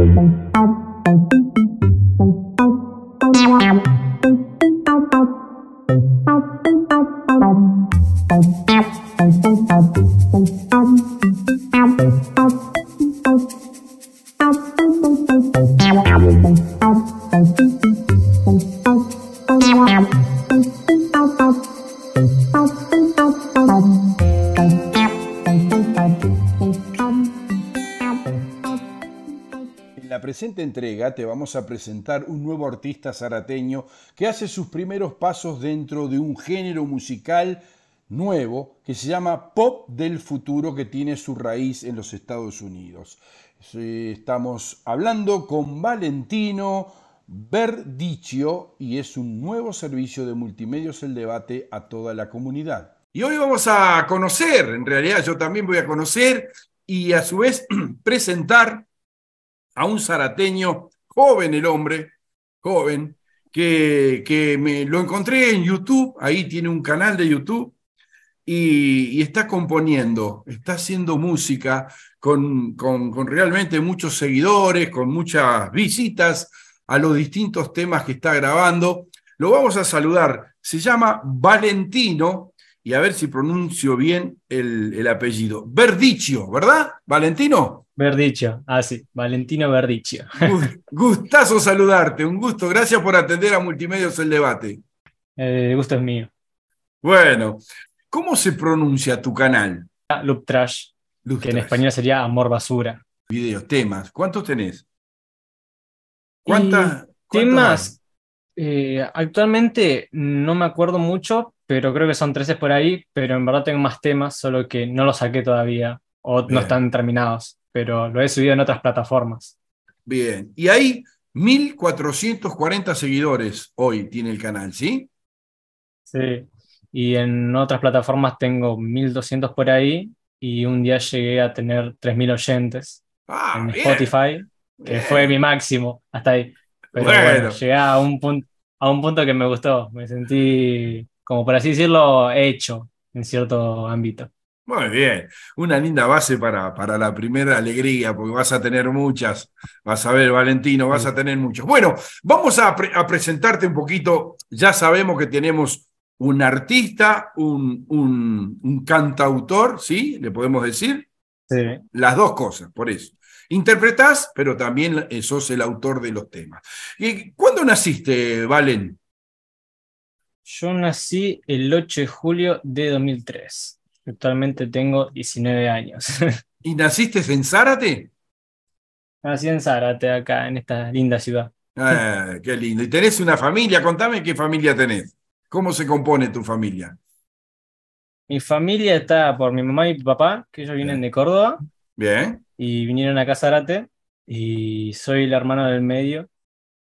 嗯 presente entrega te vamos a presentar un nuevo artista zarateño que hace sus primeros pasos dentro de un género musical nuevo que se llama Pop del Futuro que tiene su raíz en los Estados Unidos. Estamos hablando con Valentino Verdicio y es un nuevo servicio de multimedios El Debate a toda la comunidad. Y hoy vamos a conocer, en realidad yo también voy a conocer y a su vez presentar a un zarateño, joven el hombre, joven, que, que me lo encontré en YouTube, ahí tiene un canal de YouTube, y, está componiendo, está haciendo música con, con, realmente muchos seguidores, con muchas visitas a los distintos temas que está grabando. Lo vamos a saludar. Se llama Valentino, y a ver si pronuncio bien el, el apellido. Verdicio, ¿verdad? Valentino. Verdicchio, ah sí, Valentino Verdicchio. Gustazo saludarte, un gusto, gracias por atender a Multimedios el debate. Eh, el gusto es mío. Bueno, ¿cómo se pronuncia tu canal? Ah, Loop Trash, que en español sería Amor Basura. Videos, temas, ¿cuántos tenés? ¿Cuántas? Temas, eh, actualmente no me acuerdo mucho, pero creo que son 13 por ahí, pero en verdad tengo más temas, solo que no los saqué todavía o no están terminados pero lo he subido en otras plataformas. Bien, y hay 1440 seguidores hoy tiene el canal, ¿sí? Sí, y en otras plataformas tengo 1200 por ahí y un día llegué a tener 3000 oyentes ah, en Spotify, que fue mi máximo hasta ahí. Pero llegué a un, punto, a un punto que me gustó, me sentí, como por así decirlo, hecho en cierto ámbito. Muy bien, una linda base para, para, la primera alegría, porque vas a tener muchas, vas a ver, Valentino, vas a tener muchos. Bueno, vamos a, presentarte un poquito, ya sabemos que tenemos un artista, un, un, cantautor, ¿sí? Le podemos decir. Las dos cosas, por eso. Interpretás, pero también eh, sos el autor de los temas. ¿Y cuándo naciste, Valen? Yo nací el 8 de julio de 2003. Actualmente tengo 19 años. ¿Y naciste en Zárate? Nací en Zárate, acá, en esta linda ciudad. Ah, qué lindo. ¿Y tenés una familia? Contame qué familia tenés. ¿Cómo se compone tu familia? Mi familia está por mi mamá y mi papá, que ellos vienen de Córdoba. Bien. Y vinieron acá a Zárate. Y soy el hermano del medio,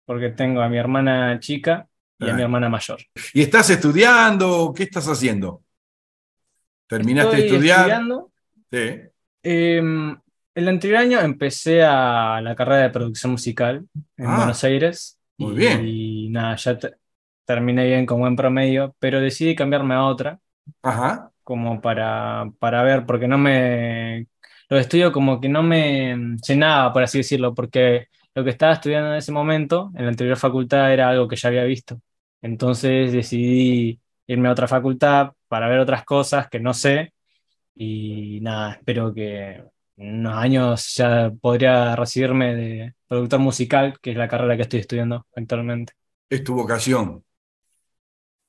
porque tengo a mi hermana chica y a mi ah. hermana mayor. ¿Y estás estudiando? ¿Qué estás haciendo? Terminaste Estudiando. Sí. Em, el anterior año empecé a la carrera de producción musical en ah, Buenos Aires. Muy bien. Y nada, ya terminé bien con buen promedio, pero decidí cambiarme a otra. Ajá. Como para, para ver, porque no me. lo estudios como que no me llenaba, por así decirlo, porque lo que estaba estudiando en ese momento, en la anterior facultad, era algo que ya había visto. Entonces decidí irme a otra facultad para ver otras cosas que no sé. Y nada, espero que en unos años ya podría recibirme de productor musical, que es la carrera que estoy estudiando actualmente. Es tu vocación.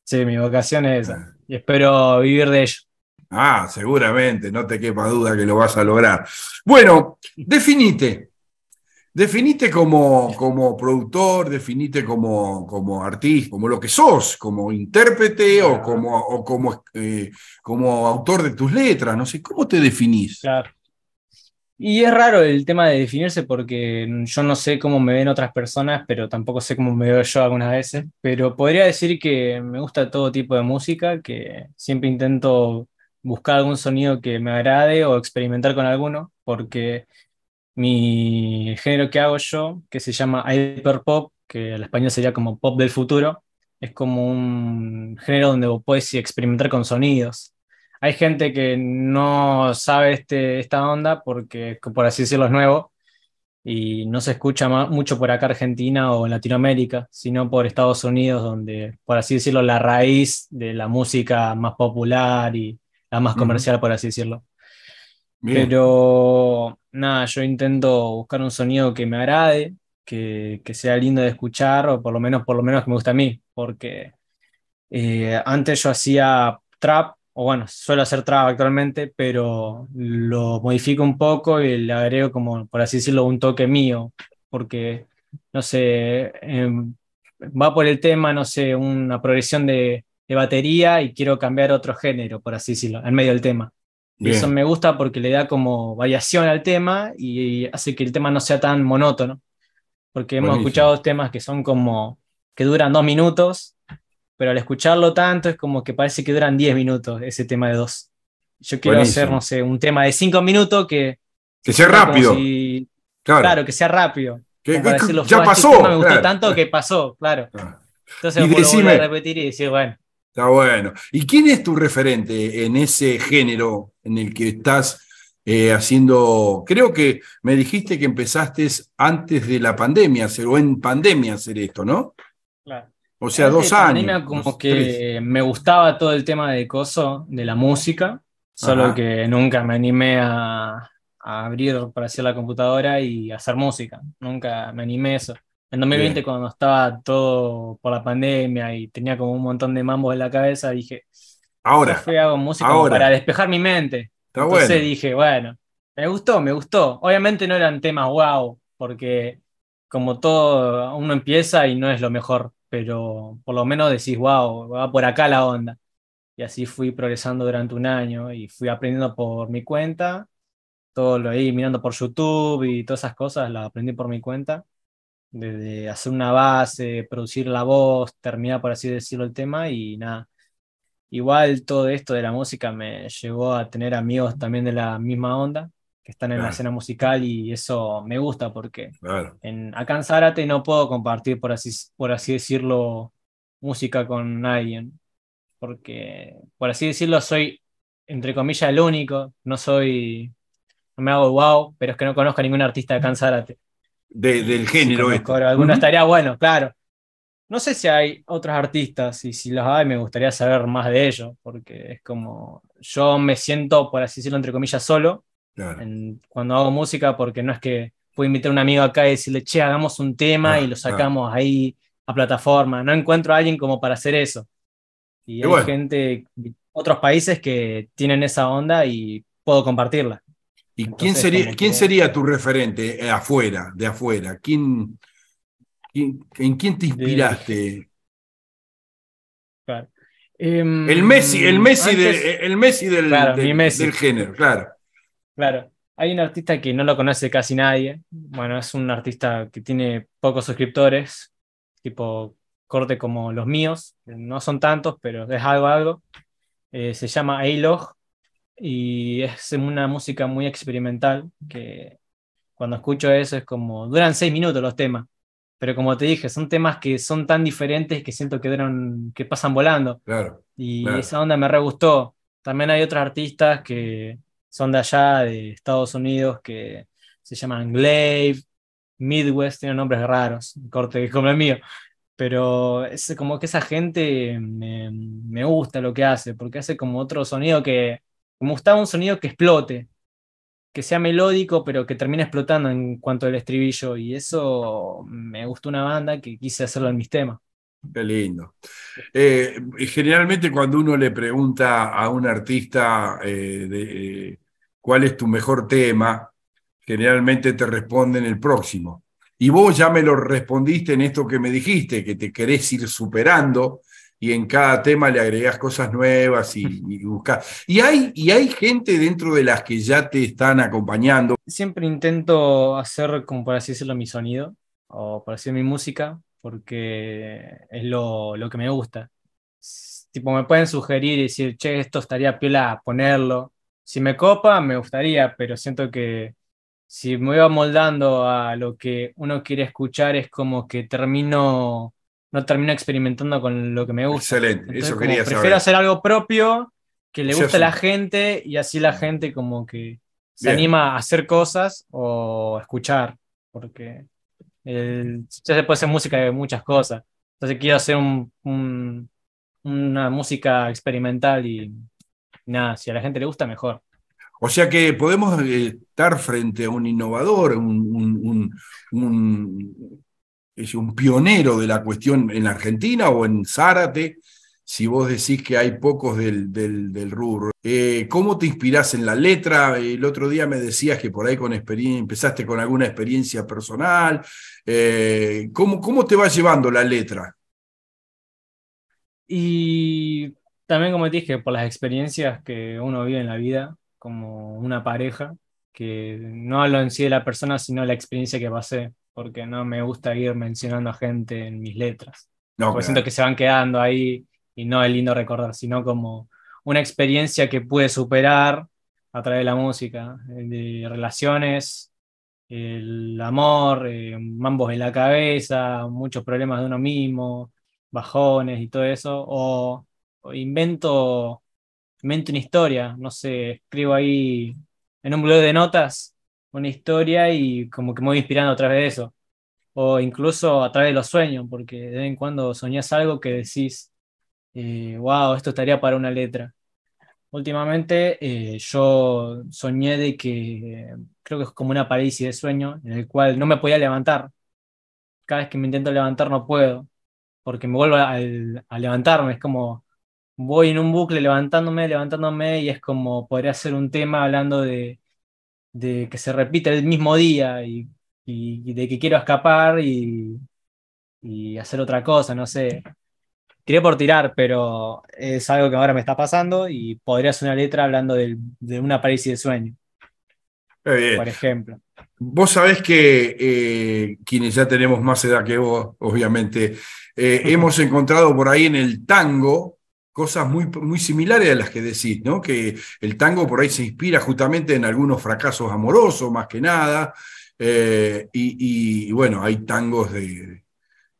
Sí, mi vocación es esa. Ah. Y espero vivir de ello. Ah, seguramente, no te quepa duda que lo vas a lograr. Bueno, definite. Definite como, como productor, definite como, como artista, como lo que sos, como intérprete o, como, eh, como, autor de tus letras, no sé, ¿cómo te definís? Y es raro el tema de definirse porque yo no sé cómo me ven otras personas, pero tampoco sé cómo me veo yo algunas veces. Pero podría decir que me gusta todo tipo de música, que siempre intento buscar algún sonido que me agrade o experimentar con alguno, porque mi género que hago yo, que se llama hyperpop, que en español sería como pop del futuro, es como un género donde vos podés experimentar con sonidos. Hay gente que no sabe este, esta onda porque, por así decirlo, es nuevo y no se escucha mucho por acá Argentina o en Latinoamérica, sino por Estados Unidos, donde, por así decirlo, la raíz de la música más popular y la más comercial, por así decirlo, pero nada, yo intento buscar un sonido que me agrade, que, sea lindo de escuchar, o por lo menos, por lo menos que me guste a mí, porque eh, antes yo hacía trap, o bueno, suelo hacer trap actualmente, pero lo modifico un poco y le agrego como, por así decirlo, un toque mío, porque, no sé, em, va por el tema, no sé, una progresión de batería y quiero cambiar otro género, por así decirlo, en medio del tema eso me gusta porque le da como variación al tema y hace que el tema no sea tan monótono. Porque hemos escuchado temas que son como que duran dos minutos, pero al escucharlo tanto es como que parece que duran diez minutos ese tema de dos. Yo quiero hacer, no sé, un tema de cinco minutos que... Que sea rápido. claro. que sea rápido. Que, ya este pasó. me gustó tanto que pasó, claro. Ah. Entonces me repetir y decir, bueno. Está bueno. ¿Y quién es tu referente en ese género en el que estás eh, haciendo? Creo que me dijiste que empezaste antes de la pandemia, o en pandemia hacer esto, ¿no? Claro. O sea, dos años. Como que me gustaba todo el tema de coso, de la música, solo que nunca me animé a, a abrir para hacer la computadora y hacer música. Nunca me animé a eso. En 2020, cuando estaba todo por la pandemia y tenía como un montón de mambos en la cabeza, dije, ahora fui hago música para despejar mi mente. Entonces dije, bueno, me gustó, me gustó. Obviamente no eran temas wow, porque como todo, uno empieza y no es lo mejor, pero por lo menos decís, wow, va por acá la onda. Y así fui progresando durante un año y fui aprendiendo por mi cuenta todo lo ahí mirando por YouTube y todas esas cosas, las aprendí por mi cuenta desde hacer una base, producir la voz, terminar, por así decirlo, el tema y nada. Igual todo esto de la música me llevó a tener amigos también de la misma onda, que están en la escena musical y eso me gusta porque en, acá no puedo compartir, por así, por así decirlo, música con alguien, porque, por así decirlo, soy, entre comillas, el único, no soy, no me hago wow, pero es que no conozco a ningún artista de acá Zárate del género. Sí, este. estaría bueno, claro. No sé si hay otros artistas y si los hay me gustaría saber más de ellos, porque es como yo me siento, por así decirlo, entre comillas, solo cuando hago música, porque no es que puedo invitar a un amigo acá y decirle, che, hagamos un tema ah, y lo ah. sacamos ahí a plataforma. No encuentro a alguien como para hacer eso. Y, hay gente, otros países que tienen esa onda y puedo compartirla. ¿Y quién sería, quién sería tu referente eh, afuera, de afuera? ¿Quién, en quién te eh, inspiraste? Em, el Messi, el Messi, eh, el del, género, claro. Claro. Hay un artista que no lo conoce casi nadie. Bueno, es un artista que tiene pocos suscriptores, tipo corte como los míos. No son tantos, pero es algo, algo. se llama Ailog y es una música muy experimental que cuando escucho eso es como, duran seis minutos los temas, pero como te dije, son temas que son tan diferentes que siento que duran, que pasan volando. Claro. Y esa onda me re gustó. También hay otros artistas que son de allá, de Estados Unidos, que se llaman Glaive, Midwest, tienen nombres raros, corte como el mío. Pero es como que esa gente me, me gusta lo que hace, porque hace como otro sonido que me gustaba un sonido que explote, que sea melódico, pero que termine explotando en cuanto al estribillo. Y eso me gustó una banda que quise hacerlo en mis temas. Qué lindo. Eh, generalmente cuando uno le pregunta a un artista eh, de, eh, cuál es tu mejor tema, generalmente te responden el próximo. Y vos ya me lo respondiste en esto que me dijiste, que te querés ir superando y en cada tema le agregás cosas nuevas y, buscas. Y hay, y hay gente dentro de las que ya te están acompañando. Siempre intento hacer, como por así decirlo, mi sonido o por así decirlo, mi música, porque es lo, lo que me gusta. Tipo, me pueden sugerir y decir, che, esto estaría piola ponerlo. Si me copa, me gustaría, pero siento que si me voy moldando a lo que uno quiere escuchar, es como que termino no termino experimentando con lo que me gusta. Excelente, eso quería prefiero hacer algo propio, que le guste a la gente y así la gente como que se anima a hacer cosas o escuchar, porque ya se puede hacer música de muchas cosas. Entonces quiero hacer una música experimental y nada, si a la gente le gusta, mejor. O sea que podemos eh, estar frente a un innovador, un es un pionero de la cuestión en Argentina o en Zárate, si vos decís que hay pocos del, del, rubro. Eh, ¿Cómo te inspirás en la letra? El otro día me decías que por ahí con empezaste con alguna experiencia personal. Eh, ¿cómo, ¿Cómo te va llevando la letra? Y también, como te dije, por las experiencias que uno vive en la vida, como una pareja, que no hablo en sí de la persona, sino la experiencia que pasé porque no me gusta ir mencionando a gente en mis letras. No, porque siento que se van quedando ahí y no es lindo recordar, sino como una experiencia que pude superar a través de la música, eh, de relaciones, el amor, eh, mambos en la cabeza, muchos problemas de uno mismo, bajones y todo eso, o, invento, invento una historia, no sé, escribo ahí en un blog de notas una historia y como que me voy inspirando a través de eso. O incluso a través de los sueños, porque de vez en cuando soñás algo que decís, wow, eh, esto estaría para una letra. Últimamente eh, yo soñé de que creo que es como una parálisis de sueño en el cual no me podía levantar. Cada vez que me intento levantar no puedo, porque me vuelvo a, a levantarme. Es como voy en un bucle levantándome, levantándome y es como podría ser un tema hablando de, de que se repite el mismo día y, de que quiero escapar y, hacer otra cosa, no sé. Tiré por tirar, pero es algo que ahora me está pasando y podría hacer una letra hablando de, de una parálisis de sueño. por ejemplo. Vos sabés que eh, quienes ya tenemos más edad que vos, obviamente, eh, hemos encontrado por ahí en el tango cosas muy, muy similares a las que decís, ¿no? Que el tango por ahí se inspira justamente en algunos fracasos amorosos, más que nada. Eh, y, bueno, hay tangos de,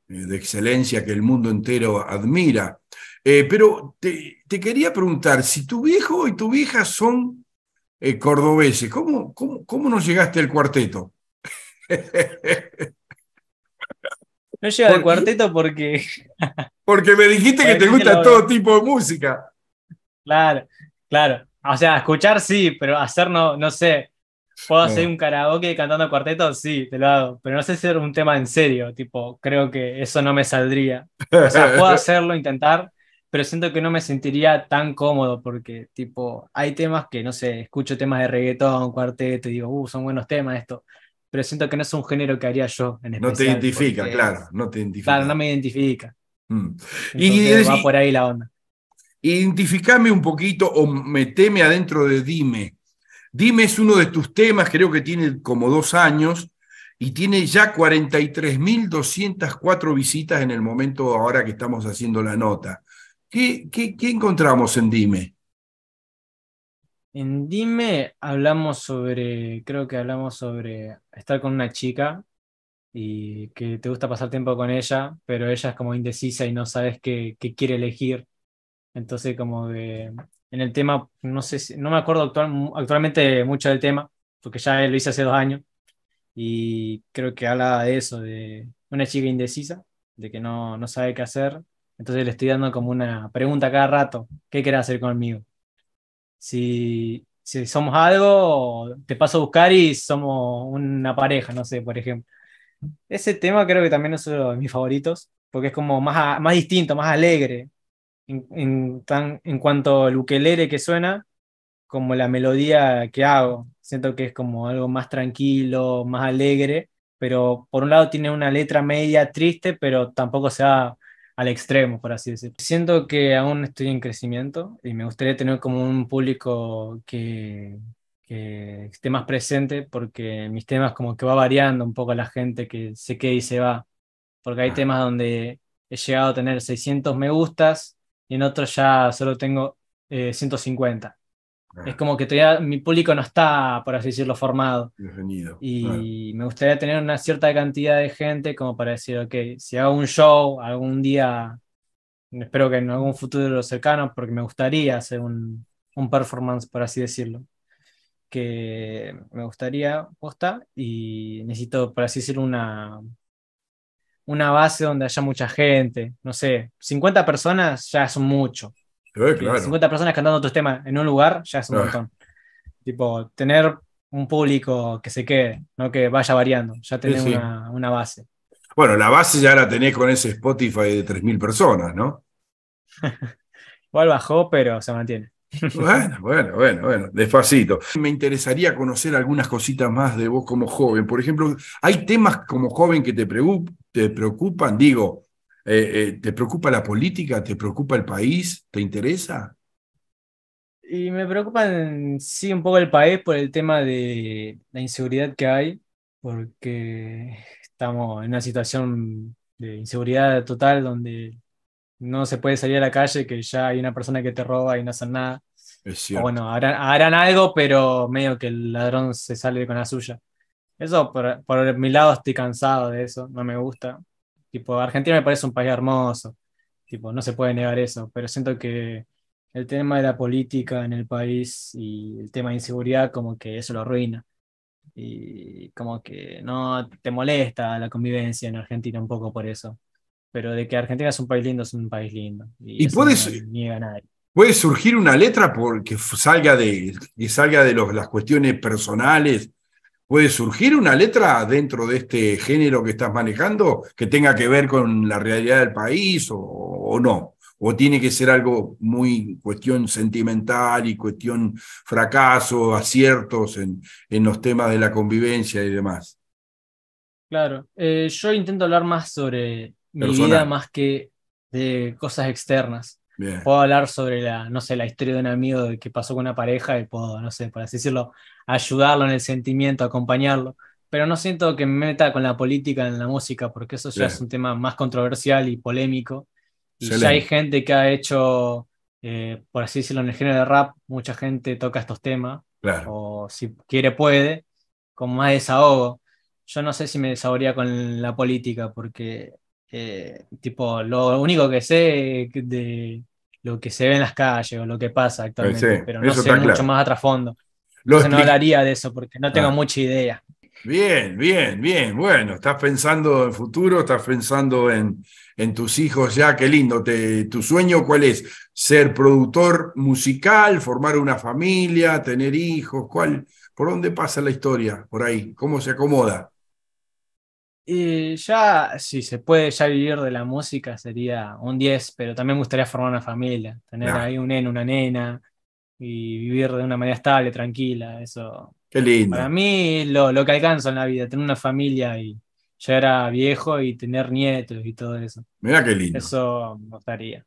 excelencia que el mundo entero admira. Eh, pero te, quería preguntar, si tu viejo y tu vieja son eh, cordobeses, ¿cómo, cómo, cómo no llegaste al cuarteto? No llega al cuarteto porque porque me dijiste que te gusta todo ¿eh? tipo de música. Claro, claro. O sea, escuchar sí, pero hacer no, no sé. Puedo hacer un karaoke cantando cuarteto, sí, te lo hago. Pero no sé hacer un tema en serio, tipo, creo que eso no me saldría. O sea, puedo hacerlo, intentar, pero siento que no me sentiría tan cómodo porque, tipo, hay temas que, no sé, escucho temas de reggaetón, cuarteto, y digo, uh, son buenos temas esto. Pero siento que no es un género que haría yo en especial. No te identifica, claro, no te identifica. Claro, no me identifica. Mm. Y va por ahí la onda. Identificame un poquito o meteme adentro de Dime. Dime es uno de tus temas, creo que tiene como dos años y tiene ya 43.204 visitas en el momento ahora que estamos haciendo la nota. qué, qué encontramos en Dime? En Dime hablamos sobre, creo que hablamos sobre estar con una chica y que te gusta pasar tiempo con ella, pero ella es como indecisa y no sabes qué, qué quiere elegir. Entonces, como de, en el tema, no sé, no me acuerdo actualmente mucho del tema, porque ya lo hice hace dos años, y creo que habla de eso, de una chica indecisa, de que no, no sabe qué hacer. Entonces le estoy dando como una pregunta cada rato, ¿qué quiere hacer conmigo? Si, si somos algo, te paso a buscar y somos una pareja, no sé, por ejemplo ese tema creo que también es uno de mis favoritos, porque es como más, más distinto, más alegre, en, en, tan, en cuanto al ukelele que suena, como la melodía que hago. Siento que es como algo más tranquilo, más alegre, pero por un lado tiene una letra media triste, pero tampoco se va al extremo, por así decirlo. Siento que aún estoy en crecimiento y me gustaría tener como un público que, que esté más presente porque mis temas como que va variando un poco la gente que se queda y se va, porque hay temas donde he llegado a tener 600 me gustas y en otros ya solo tengo 150. Eh, es como que todavía mi público no está, por así decirlo, formado. Y me gustaría tener una cierta cantidad de gente como para decir, ok, si hago un show algún día, espero que en algún futuro cercano, porque me gustaría hacer un performance, por así decirlo que me gustaría posta y necesito, por así decirlo, una, una base donde haya mucha gente. No sé, 50 personas ya es mucho. 50 eh, personas cantando tus temas en un lugar ya es un ah. montón. Tipo, tener un público que se quede, no que vaya variando, ya tenés Una, una, base. Bueno, la base ya la tenés con ese Spotify de 3.000 personas, ¿no? Igual bajó, pero se mantiene. Bueno, bueno, bueno, bueno, despacito. Me interesaría conocer algunas cositas más de vos como joven. Por ejemplo, ¿hay temas como joven que te, te preocupan? Digo, eh, eh, ¿te preocupa la política? ¿Te preocupa el país? ¿Te interesa? Y me preocupan, sí, un poco el país por el tema de la inseguridad que hay, porque estamos en una situación de inseguridad total donde no se puede salir a la calle, que ya hay una persona que te roba y no hacen nada. Es o bueno, harán, algo, pero medio que el ladrón se sale con la suya. Eso, por, mi lado, estoy cansado de eso, no me gusta. Tipo, Argentina me parece un país hermoso, tipo, no se puede negar eso, pero siento que el tema de la política en el país y el tema de inseguridad, como que eso lo arruina. Y como que no te molesta la convivencia en Argentina un poco por eso pero de que Argentina es un país lindo, es un país lindo. Y, puede, puede surgir una letra porque salga de, salga de los, las cuestiones personales. ¿Puede surgir una letra dentro de este género que estás manejando que tenga que ver con la realidad del país o, no? ¿O tiene que ser algo muy cuestión sentimental y cuestión fracaso, aciertos en, en los temas de la convivencia y demás? Claro, eh, yo intento hablar más sobre mi vida más que de cosas externas. Puedo hablar sobre la, no sé, la historia de un amigo de que pasó con una pareja y puedo, no sé, por así decirlo, ayudarlo en el sentimiento, acompañarlo. Pero no siento que me meta con la política en la música, porque eso ya es un tema más controversial y polémico. Y ya hay gente que ha hecho, eh, por así decirlo, en el género de rap, mucha gente toca estos temas. O si quiere, puede, con más desahogo. Yo no sé si me desahogaría con la política, porque eh, tipo, lo único que sé de lo que se ve en las calles o lo que pasa actualmente, pero no sé mucho más a trasfondo. no hablaría de eso porque no tengo ah. mucha idea. Bien, bien, bien. Bueno, estás pensando en futuro, estás pensando en, en tus hijos ya, qué lindo. ¿Tu sueño cuál es? ¿Ser productor musical, formar una familia, tener hijos? ¿Cuál? ¿Por dónde pasa la historia? Por ahí, ¿cómo se acomoda? Y ya, si se puede ya vivir de la música, sería un 10, pero también me gustaría formar una familia, tener ahí un neno, una nena y vivir de una manera estable, tranquila. Eso. Qué lindo. Para mí lo, lo que alcanzo en la vida, tener una familia y ya era viejo y tener nietos y todo eso. Mira qué lindo. Eso me gustaría.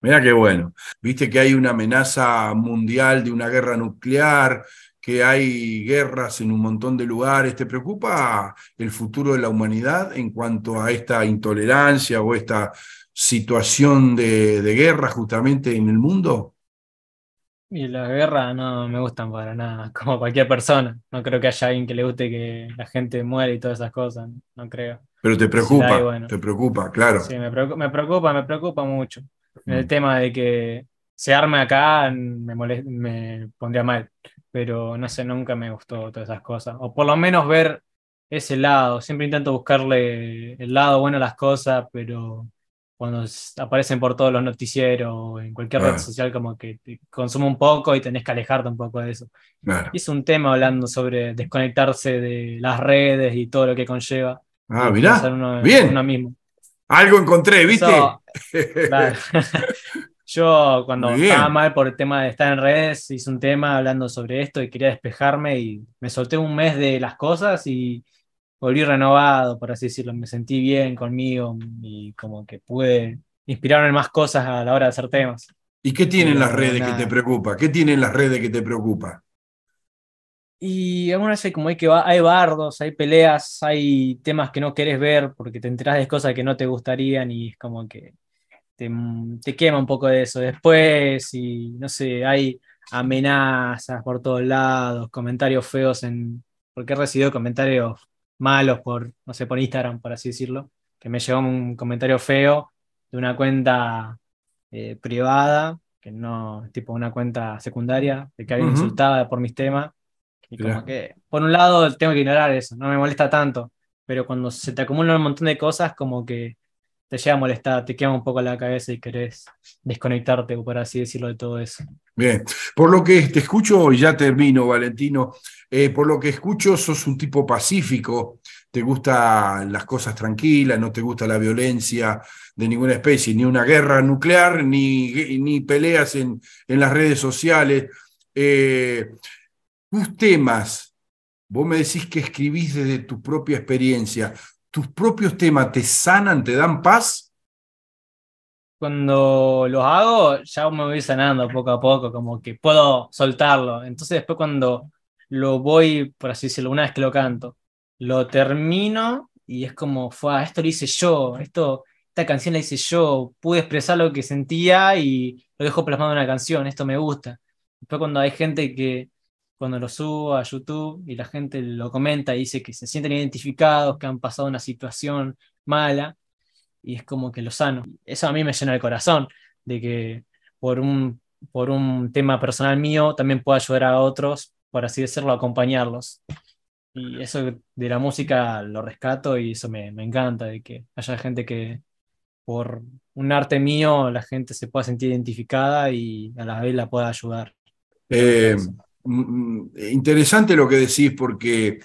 Mira qué bueno. Viste que hay una amenaza mundial de una guerra nuclear, que hay guerras en un montón de lugares, ¿te preocupa el futuro de la humanidad en cuanto a esta intolerancia o esta situación de, guerra justamente en el mundo? Y las guerras no me gustan para nada, como cualquier persona. No creo que haya alguien que le guste que la gente muera y todas esas cosas, no creo. Pero te preocupa, te preocupa, claro. Sí, me preocupa, me preocupa, mucho. El mm. tema de que se arme acá me, me pondría mal pero no sé, nunca me gustó todas esas cosas. O por lo menos ver ese lado. Siempre intento buscarle el lado bueno a las cosas, pero cuando aparecen por todos los noticieros, en cualquier red social, como que te consume un poco y tenés que alejarte un poco de eso. es un tema hablando sobre desconectarse de las redes y todo lo que conlleva. Ah, mirá. Bien. Algo encontré, ¿viste? claro. Yo cuando estaba mal por el tema de estar en redes, hice un tema hablando sobre esto y quería despejarme y me solté un mes de las cosas y volví renovado, por así decirlo. Me sentí bien conmigo y como que pude inspirarme en más cosas a la hora de hacer temas. ¿Y qué tienen las redes que te preocupa? ¿Qué tienen las redes que te preocupa? Y aún así como hay que hay bardos, hay peleas, hay temas que no querés ver porque te enterás de cosas que no te gustarían y es como que te, quema un poco de eso después y no sé, hay amenazas por todos lados, comentarios feos en... porque he recibido comentarios malos por, no sé, por Instagram, por así decirlo, que me llegó un comentario feo de una cuenta eh, privada, que no, tipo una cuenta secundaria, de que alguien insultaba por mis temas. Y como que, por un lado, tengo que ignorar eso, no me molesta tanto, pero cuando se te acumulan un montón de cosas, como que te llega a molestar, te quema un poco la cabeza y querés desconectarte, o por así decirlo, de todo eso. Bien, por lo que te escucho, y ya termino, Valentino, eh, por lo que escucho, sos un tipo pacífico, te gustan las cosas tranquilas, no te gusta la violencia de ninguna especie, ni una guerra nuclear, ni, ni peleas en, en las redes sociales. Eh, tus temas, vos me decís que escribís desde tu propia experiencia, tus propios temas te sanan, te dan paz? Cuando los hago, ya me voy sanando poco a poco, como que puedo soltarlo. Entonces después cuando lo voy, por así decirlo, una vez que lo canto, lo termino y es como, fue, esto lo hice yo, esto, esta canción la hice yo, pude expresar lo que sentía y lo dejo plasmado en una canción, esto me gusta. Después cuando hay gente que cuando lo subo a YouTube y la gente lo comenta y dice que se sienten identificados, que han pasado una situación mala y es como que lo sano. Eso a mí me llena el corazón, de que por un, por un tema personal mío también pueda ayudar a otros, por así decirlo, acompañarlos. Y eso de la música lo rescato y eso me, me encanta, de que haya gente que por un arte mío la gente se pueda sentir identificada y a la vez la pueda ayudar. Eh, interesante lo que decís porque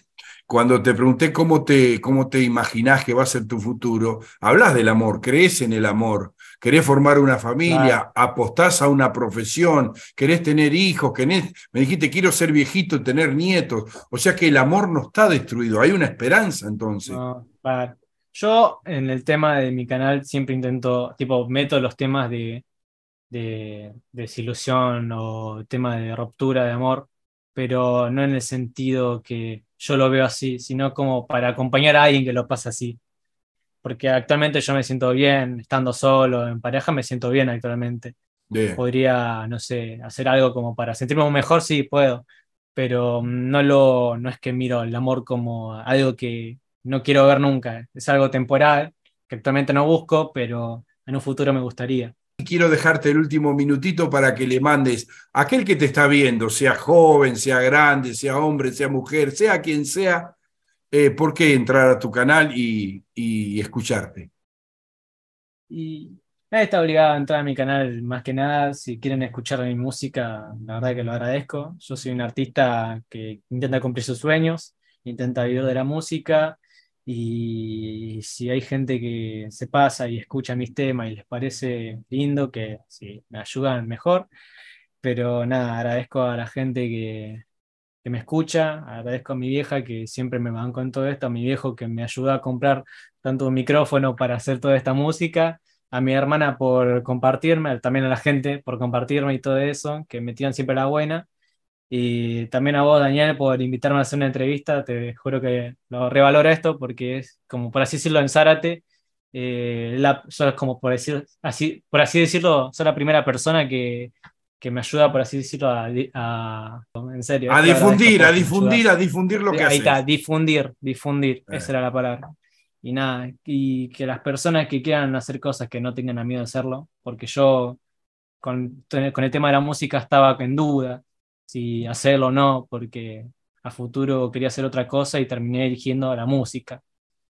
cuando te pregunté cómo te, cómo te imaginás que va a ser tu futuro, hablas del amor, crees en el amor, querés formar una familia, apostás a una profesión, querés tener hijos, me dijiste quiero ser viejito tener nietos. O sea que el amor no está destruido, hay una esperanza entonces. Yo en el tema de mi canal siempre intento, tipo, meto los temas de, de desilusión o tema de ruptura de amor pero no en el sentido que yo lo veo así, sino como para acompañar a alguien que lo pasa así. Porque actualmente yo me siento bien, estando solo, en pareja, me siento bien actualmente. Podría, no sé, hacer algo como para sentirme mejor, sí, puedo, pero mm, no, lo, no es que miro el amor como algo que no quiero ver nunca, es algo temporal, que actualmente no busco, pero en un futuro me gustaría quiero dejarte el último minutito para que le mandes a aquel que te está viendo, sea joven, sea grande, sea hombre, sea mujer, sea quien sea, eh, por qué entrar a tu canal y, escucharte. Y nadie está obligado a entrar a mi canal, más que nada, si quieren escuchar mi música, la verdad que lo agradezco. Yo soy un artista que intenta cumplir sus sueños, intenta vivir de la música y si hay gente que se pasa y escucha mis temas y les parece lindo, que si me ayudan mejor. Pero nada, agradezco a la gente que, me escucha, agradezco a mi vieja que siempre me van con todo esto, a mi viejo que me ayuda a comprar tanto un micrófono para hacer toda esta música, a mi hermana por compartirme, también a la gente por compartirme y todo eso, que me tiran siempre la buena. Y también a vos, Daniel, por invitarme a hacer una entrevista. Te juro que lo revaloro esto porque es, como por así decirlo, en Zárate, eh, como por, decir, así, por así decirlo, soy la primera persona que, que, me ayuda, por así decirlo, a. en serio. A difundir, a difundir, a difundir lo que haces. Ahí está, difundir, difundir. Esa era la palabra. Y nada, y que las personas que quieran hacer cosas que no tengan miedo de hacerlo, porque yo con, con el tema de la música estaba en duda si hacerlo o no, porque a futuro quería hacer otra cosa y terminé eligiendo la música.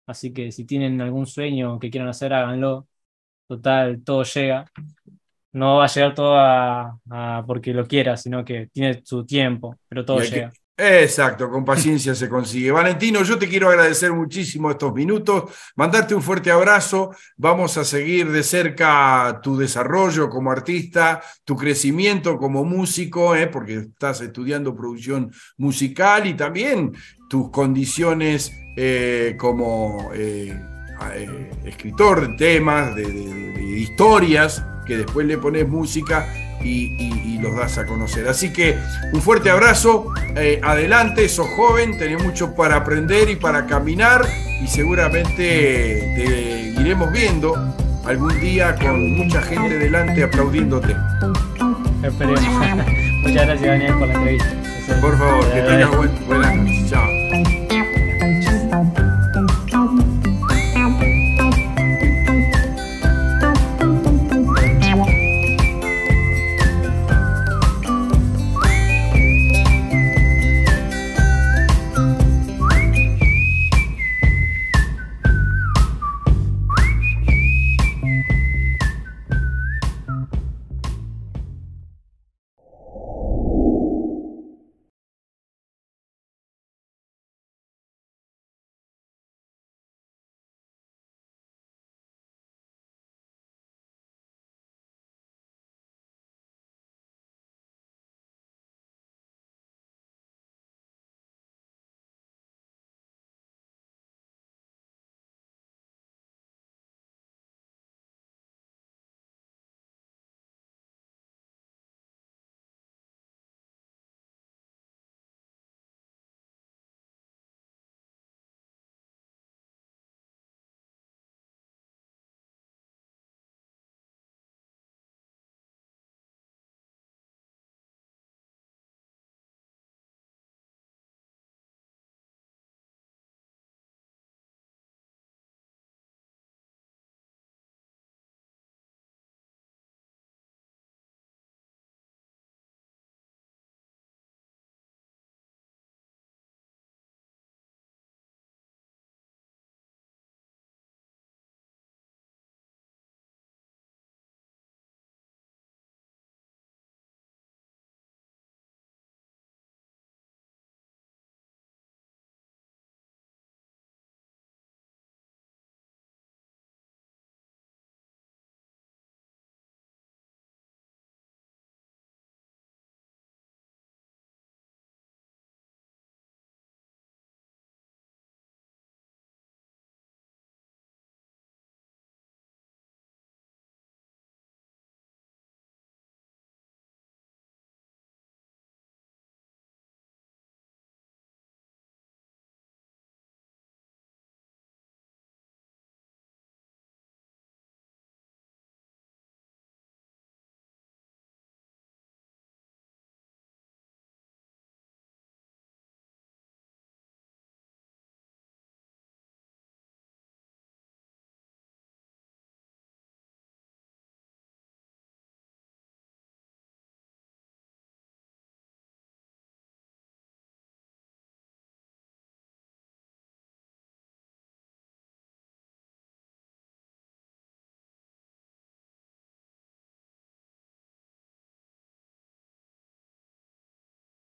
Así que si tienen algún sueño que quieran hacer, háganlo. Total, todo llega. No va a llegar todo a, porque lo quiera, sino que tiene su tiempo, pero todo llega. Exacto, con paciencia se consigue. Valentino, yo te quiero agradecer muchísimo estos minutos, mandarte un fuerte abrazo, vamos a seguir de cerca tu desarrollo como artista, tu crecimiento como músico, ¿eh? porque estás estudiando producción musical y también tus condiciones eh, como eh, escritor de temas, de historias, que después le pones música y, los das a conocer. Así que un fuerte abrazo, eh, adelante, sos joven, tenés mucho para aprender y para caminar y seguramente te iremos viendo algún día con mucha gente delante aplaudiéndote. Esperemos. Muchas gracias Daniel por la entrevista. Por favor, que tengas buenas noches. Chao.